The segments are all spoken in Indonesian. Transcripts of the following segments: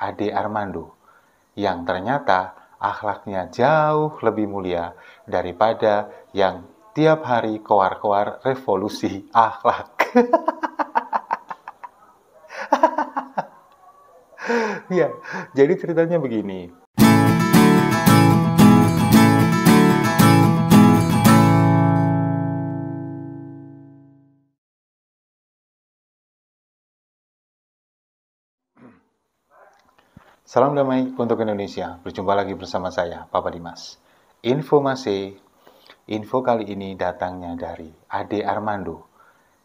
Ade Armando yang ternyata akhlaknya jauh lebih mulia daripada yang tiap hari kewar kewar revolusi akhlak. ya, jadi ceritanya begini. Salam damai untuk Indonesia. Berjumpa lagi bersama saya, Papa Dimas. Informasi, Info kali ini datangnya dari Ade Armando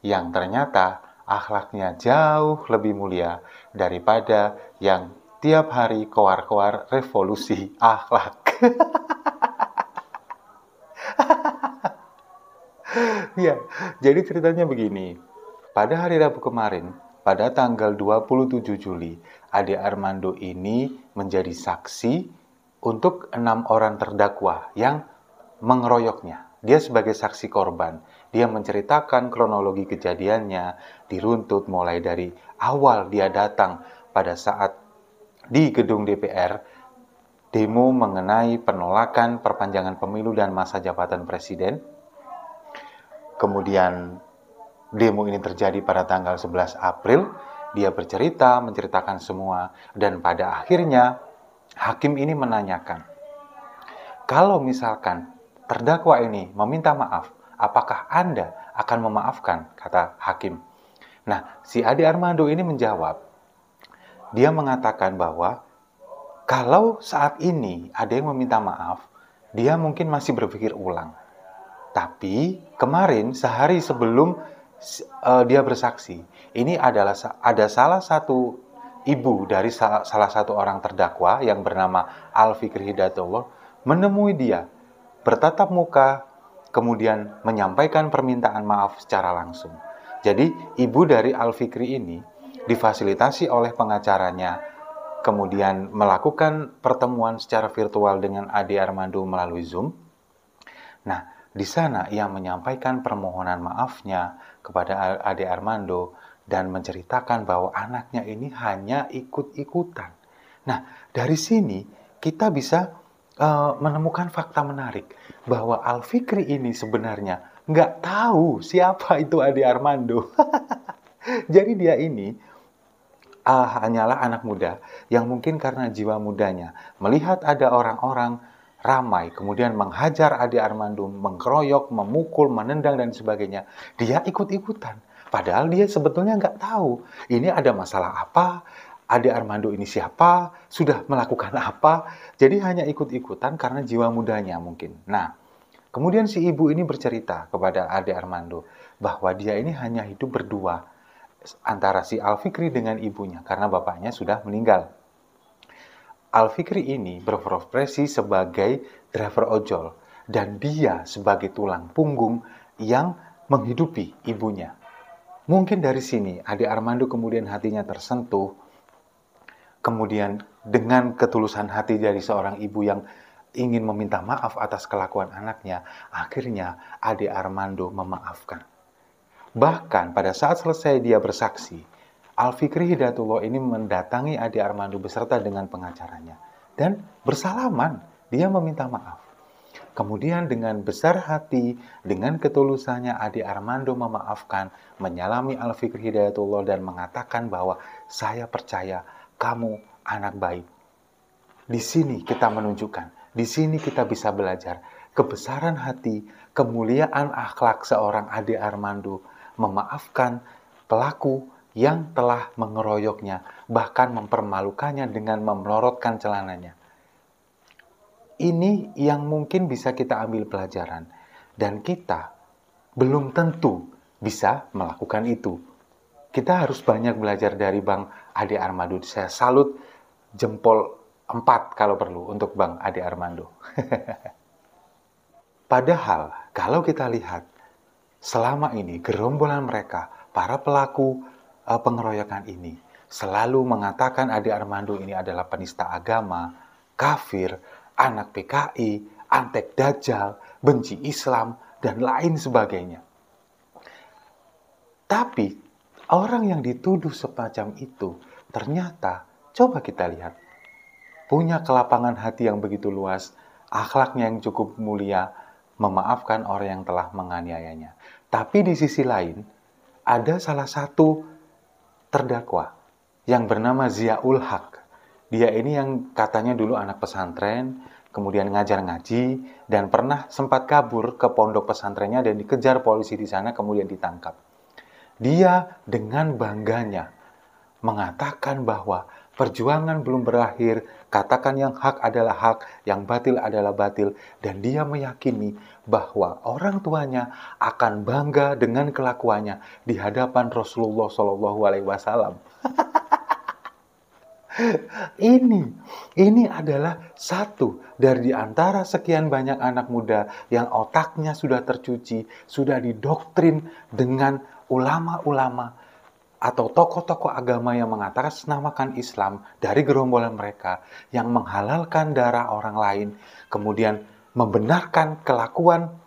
yang ternyata akhlaknya jauh lebih mulia daripada yang tiap hari keluar-keluar revolusi akhlak. ya, jadi ceritanya begini. Pada hari Rabu kemarin, pada tanggal 27 Juli, Ade Armando ini menjadi saksi untuk enam orang terdakwa yang mengeroyoknya. Dia sebagai saksi korban, dia menceritakan kronologi kejadiannya, diruntut mulai dari awal dia datang pada saat di gedung DPR demo mengenai penolakan perpanjangan pemilu dan masa jabatan presiden. Kemudian demo ini terjadi pada tanggal 11 April dia bercerita, menceritakan semua, dan pada akhirnya hakim ini menanyakan, "Kalau misalkan terdakwa ini meminta maaf, apakah Anda akan memaafkan?" kata hakim. Nah, si Ade Armando ini menjawab, dia mengatakan bahwa kalau saat ini ada yang meminta maaf, dia mungkin masih berpikir ulang. Tapi kemarin sehari sebelum uh, dia bersaksi. Ini adalah ada salah satu ibu dari salah, salah satu orang terdakwa yang bernama Al Fikri Hidayatullah menemui dia bertatap muka kemudian menyampaikan permintaan maaf secara langsung. Jadi ibu dari Al Fikri ini difasilitasi oleh pengacaranya kemudian melakukan pertemuan secara virtual dengan Ade Armando melalui Zoom. Nah, di sana ia menyampaikan permohonan maafnya, kepada Ade Armando dan menceritakan bahwa anaknya ini hanya ikut-ikutan. Nah, dari sini kita bisa uh, menemukan fakta menarik bahwa Alfikri ini sebenarnya nggak tahu siapa itu Ade Armando. Jadi dia ini uh, hanyalah anak muda yang mungkin karena jiwa mudanya melihat ada orang-orang ramai, kemudian menghajar Ade Armando, mengkeroyok, memukul, menendang, dan sebagainya, dia ikut-ikutan. Padahal dia sebetulnya nggak tahu ini ada masalah apa, Ade Armando ini siapa, sudah melakukan apa. Jadi hanya ikut-ikutan karena jiwa mudanya mungkin. Nah, kemudian si ibu ini bercerita kepada Ade Armando bahwa dia ini hanya hidup berdua antara si Alfikri dengan ibunya karena bapaknya sudah meninggal. Alfikri ini berprofesi sebagai driver ojol dan dia sebagai tulang punggung yang menghidupi ibunya. Mungkin dari sini Ade Armando kemudian hatinya tersentuh, kemudian dengan ketulusan hati dari seorang ibu yang ingin meminta maaf atas kelakuan anaknya, akhirnya Ade Armando memaafkan. Bahkan pada saat selesai dia bersaksi, Alfikri Hidayatullah ini mendatangi Ade Armando beserta dengan pengacaranya dan bersalaman dia meminta maaf. Kemudian dengan besar hati, dengan ketulusannya Ade Armando memaafkan, menyalami Alfikri Hidayatullah dan mengatakan bahwa saya percaya kamu anak baik. Di sini kita menunjukkan, di sini kita bisa belajar kebesaran hati, kemuliaan akhlak seorang Ade Armando memaafkan pelaku yang telah mengeroyoknya, bahkan mempermalukannya dengan memelorotkan celananya. Ini yang mungkin bisa kita ambil pelajaran, dan kita belum tentu bisa melakukan itu. Kita harus banyak belajar dari Bang Ade Armando. Saya salut jempol empat kalau perlu untuk Bang Ade Armando. Padahal kalau kita lihat selama ini gerombolan mereka, para pelaku Ah, pengeroyokan ini selalu mengatakan Ade Armando ini adalah penista agama, kafir, anak PKI, antek dajjal, benci Islam, dan lain sebagainya. Tapi orang yang dituduh semacam itu ternyata coba kita lihat punya kelapangan hati yang begitu luas, akhlaknya yang cukup mulia, memaafkan orang yang telah menganiayanya. Tapi di sisi lain ada salah satu terdakwa yang bernama Ziaul Haq. Dia ini yang katanya dulu anak pesantren, kemudian ngajar ngaji, dan pernah sempat kabur ke pondok pesantrennya dan dikejar polisi di sana, kemudian ditangkap. Dia dengan bangganya mengatakan bahwa Perjuangan belum berakhir, katakan yang hak adalah hak, yang batil adalah batil, dan dia meyakini bahwa orang tuanya akan bangga dengan kelakuannya di hadapan Rasulullah Shallallahu Alaihi Wasallam. ini, ini adalah satu dari antara sekian banyak anak muda yang otaknya sudah tercuci, sudah didoktrin dengan ulama-ulama atau tokoh-tokoh agama yang mengatasnamakan Islam dari gerombolan mereka yang menghalalkan darah orang lain, kemudian membenarkan kelakuan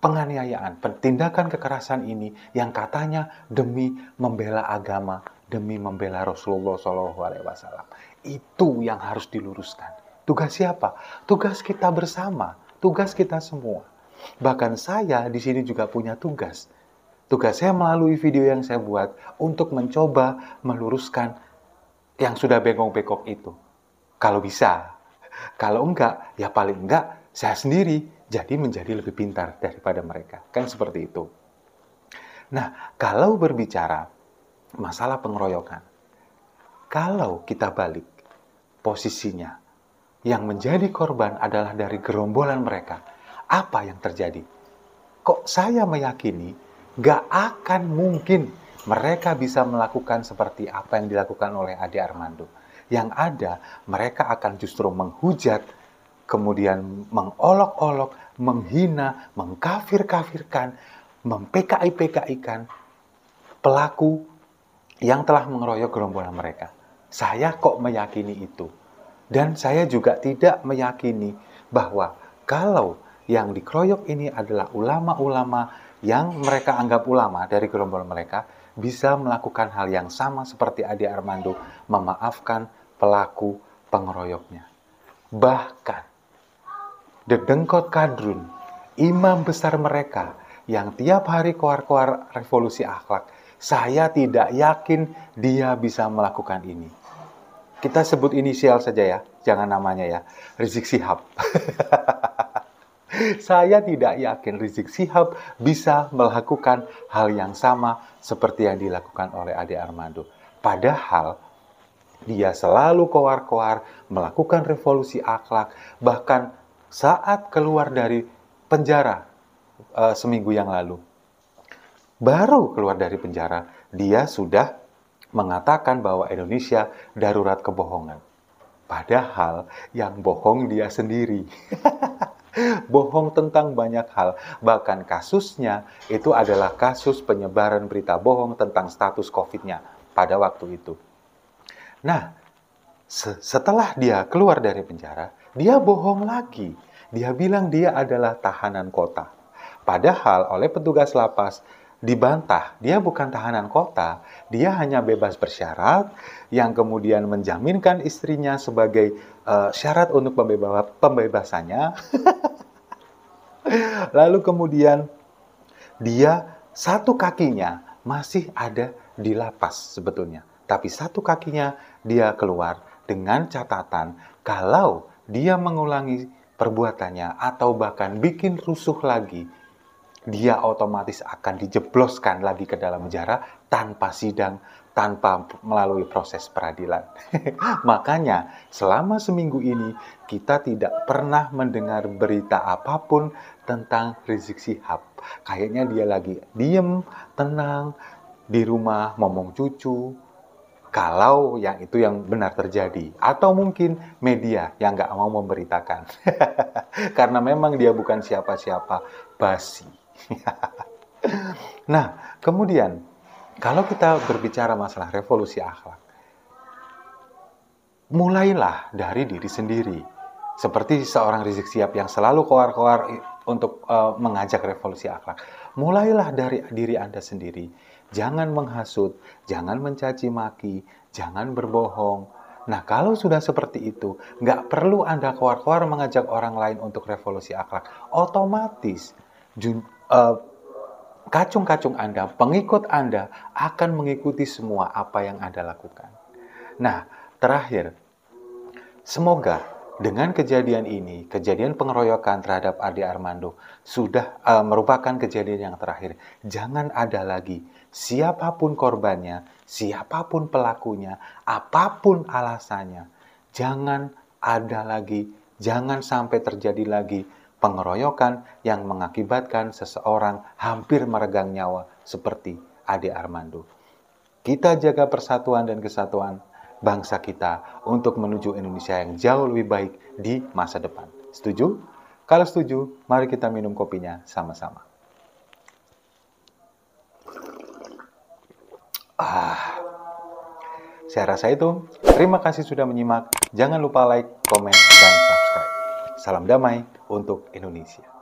penganiayaan, tindakan kekerasan ini yang katanya demi membela agama, demi membela Rasulullah Shallallahu Alaihi Wasallam Itu yang harus diluruskan. Tugas siapa? Tugas kita bersama, tugas kita semua. Bahkan saya di sini juga punya tugas Tugas saya melalui video yang saya buat untuk mencoba meluruskan yang sudah bengong bengkok itu. Kalau bisa. Kalau enggak, ya paling enggak saya sendiri jadi menjadi lebih pintar daripada mereka. Kan seperti itu. Nah, kalau berbicara masalah pengeroyokan, kalau kita balik posisinya, yang menjadi korban adalah dari gerombolan mereka. Apa yang terjadi? Kok saya meyakini gak akan mungkin mereka bisa melakukan seperti apa yang dilakukan oleh Ade Armando. Yang ada, mereka akan justru menghujat, kemudian mengolok-olok, menghina, mengkafir-kafirkan, mempki-pki-kan pelaku yang telah mengeroyok gerombolan mereka. Saya kok meyakini itu. Dan saya juga tidak meyakini bahwa kalau yang dikeroyok ini adalah ulama-ulama yang mereka anggap ulama dari gerombol mereka bisa melakukan hal yang sama seperti Adi Armando memaafkan pelaku pengeroyoknya. Bahkan Dedengkot Kadrun, imam besar mereka yang tiap hari keluar-keluar revolusi akhlak, saya tidak yakin dia bisa melakukan ini. Kita sebut inisial saja ya, jangan namanya ya. Rizik Sihab. Saya tidak yakin Rizik Sihab bisa melakukan hal yang sama seperti yang dilakukan oleh Ade Armando. Padahal dia selalu koar-koar melakukan revolusi akhlak bahkan saat keluar dari penjara uh, seminggu yang lalu. Baru keluar dari penjara, dia sudah mengatakan bahwa Indonesia darurat kebohongan. Padahal yang bohong dia sendiri. bohong tentang banyak hal. Bahkan kasusnya itu adalah kasus penyebaran berita bohong tentang status COVID-nya pada waktu itu. Nah, setelah dia keluar dari penjara, dia bohong lagi. Dia bilang dia adalah tahanan kota. Padahal oleh petugas lapas dibantah. Dia bukan tahanan kota, dia hanya bebas bersyarat yang kemudian menjaminkan istrinya sebagai uh, syarat untuk pembebasannya. Lalu kemudian dia satu kakinya masih ada di lapas sebetulnya. Tapi satu kakinya dia keluar dengan catatan kalau dia mengulangi perbuatannya atau bahkan bikin rusuh lagi, dia otomatis akan dijebloskan lagi ke dalam penjara tanpa sidang, tanpa melalui proses peradilan. Makanya, selama seminggu ini kita tidak pernah mendengar berita apapun tentang Rizik Sihab. Kayaknya dia lagi diem, tenang, di rumah ngomong cucu. Kalau yang itu yang benar terjadi, atau mungkin media yang nggak mau memberitakan, karena memang dia bukan siapa-siapa basi. nah, kemudian kalau kita berbicara masalah revolusi akhlak, mulailah dari diri sendiri. Seperti seorang Rizik Siap yang selalu keluar-keluar untuk uh, mengajak revolusi akhlak. Mulailah dari diri Anda sendiri. Jangan menghasut, jangan mencaci maki, jangan berbohong. Nah, kalau sudah seperti itu, nggak perlu Anda keluar-keluar mengajak orang lain untuk revolusi akhlak. Otomatis jun, uh, kacung-kacung Anda, pengikut Anda akan mengikuti semua apa yang Anda lakukan. Nah, terakhir, semoga dengan kejadian ini, kejadian pengeroyokan terhadap Ardi Armando sudah uh, merupakan kejadian yang terakhir. Jangan ada lagi siapapun korbannya, siapapun pelakunya, apapun alasannya. Jangan ada lagi, jangan sampai terjadi lagi pengeroyokan yang mengakibatkan seseorang hampir meregang nyawa seperti Ade Armando. Kita jaga persatuan dan kesatuan bangsa kita untuk menuju Indonesia yang jauh lebih baik di masa depan. Setuju? Kalau setuju, mari kita minum kopinya sama-sama. Ah, saya rasa itu. Terima kasih sudah menyimak. Jangan lupa like, komen, dan subscribe. Salam damai untuk Indonesia.